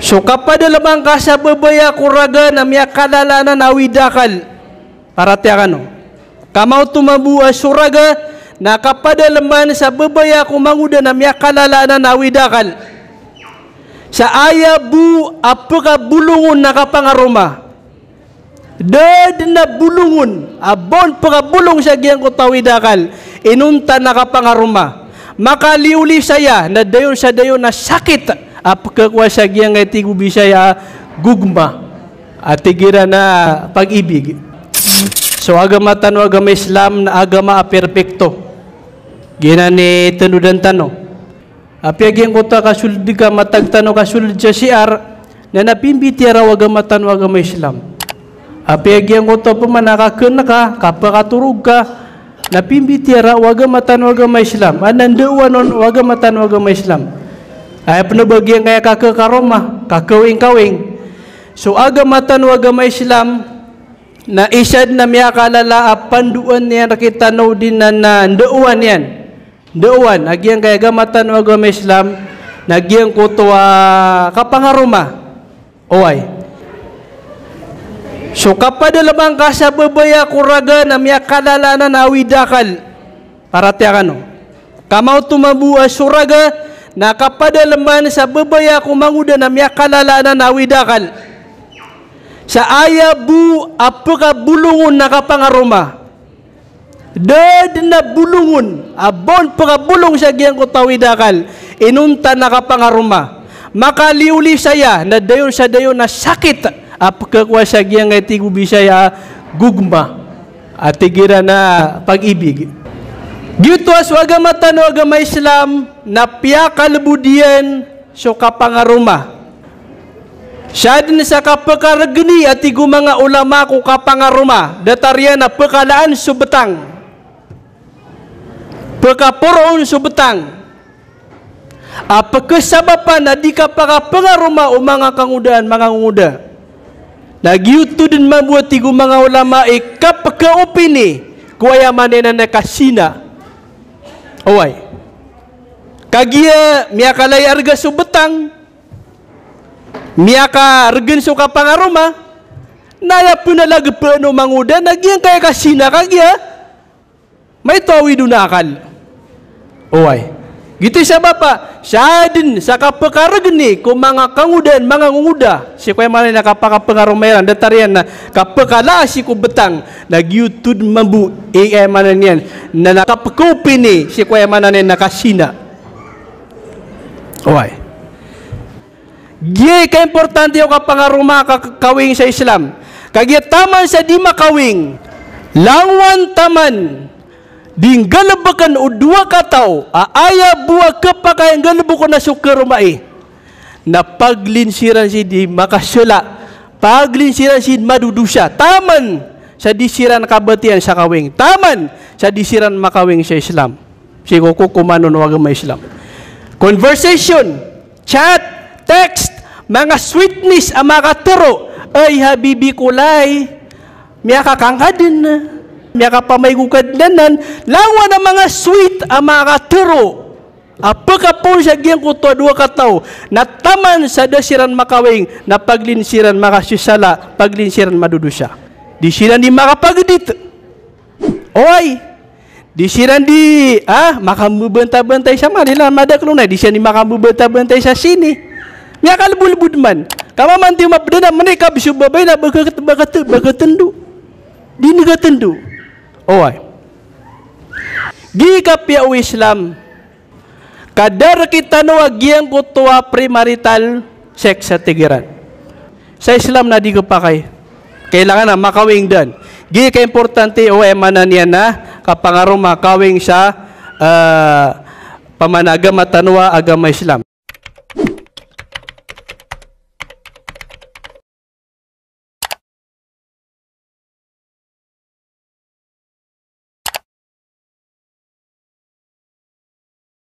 So kapadalaman ka sa babaya kuraga na miya kalalanan awidakal. Parati akano. Kamau tumabua suraga na kapada kapadalaman sa babaya kumanguda na miya kalalanan awidakal. Sa bu apaka bulungon nakapangaruma. Dad na bulungun. abon pagabulong sa giyang kutawidakal, inunta nakapangaruma. Makaliuli saya na dayon sa dayon na sakit apakakwasyagya nga ti ya gugma at tigira na pag-ibig. So agama tano agama Islam na agama a perfecto. Gina ni tanudan tano. Apiagyan ko ta kasuldi ka matag tano kasuldi siya siar na napimbiti raw agama tano agama Islam. Apiagyan ko ta pumanakakun na ka kapakaturog ka napimbiti raw agama tano agama Islam. Ananduwanon agama tano agama Islam. Ay panubagyang kaya kaka karoma, kakawing-kawing. So agamatan wa agama Islam na isyad na miya kalala panduan niya nakita no din na na duwan yan. Duwan, agiyang kaya gamatan wa gamay Islam, nagiyang kutwa ah, kapangaroma. Oay. So kapadalamang kasababaya kuraga na miya kalala na nawidakal para tiyakan no. Kamaw tumabuha suraga nakapadalamman sa babaya kumanguda na miya kalalana na widakal. Sa ayabu apaka bulungun nakapangaroma. Dad na bulungun, abon paka bulung siya giyang ko tawidakal. Inunta nakapangaruma. Makaliuli saya na dayon sa dayon na sakit apaka kwa siya giyang iti gubisaya gugma. At tigira na pag-ibig. Gituas wagamatan agama Islam na piya kalebudian so kapangaruma. Siya din sa kapakaragni at igu mga ulama ko kapangaruma datarian na pekalaan subetang. Pekapuroon subetang. Apakasabapan na di ka pakapangaruma o mga kangudaan mga nguda. Nagyuto din mabuhat igu mga ulama ikapakaupini kuaya manena na kasina. Away. Kagia miakalay arga subetang. Miaka regen so kapangaroma. Naya punalaga pano manguda nagiyang kaya kasina kagia. May tawi dunakal. Away. Gitu siapa, bapa, syadin saka perkara geni ko mga kangudan mga nguda si ko malay na kapakapangarumeran detarian na kapakala si ko betang nagyutud mambu e eh, eh, manan yan na nakapakupi ni si ko manan yan nakasina. Oy. Gye ka importante yung kapangaruma kakawing sa Islam. Kagiat taman sa di makawing. Langwan taman dinggalabakan o dua kataw, aaya buwa kapakay ang galabok na sukarumai, na paglinsiran si di makasula, paglinsiran si madudusa, taman sa disiran kabatian sa kawing, taman sa disiran makawing sa Islam. Si Kuku kumanon wag may Islam. Conversation, chat, text, mga sweetness ang mga turo, ay habibi kulay, miyakakangka din na. Mereka pa may gukadlanan, lawa ng mga sweet ang mga katuro. Apakapon siya giyang kuto dua kataw, nataman sa dasiran makawing, na paglinsiran makasisala, paglinsiran madudusya. Di sila ni makapagdit. Oy, di sila di, ah, sama di siya ada nila madaklunay, di sila ni makamubanta-bantay sa sini. Miya kalbulbud man, kamamanti mapdana manikab subabay na bagatendu. Di tendu. Oy. Gikap ya o Islam. Kadar kita no agyang kutwa premarital sex sa tigiran. Sa Islam na di ko pa kay. Kailangan na makawing dan. Gi importante o emanan niya na kapangarong makawing sa uh, pamanaga matanwa agama Islam.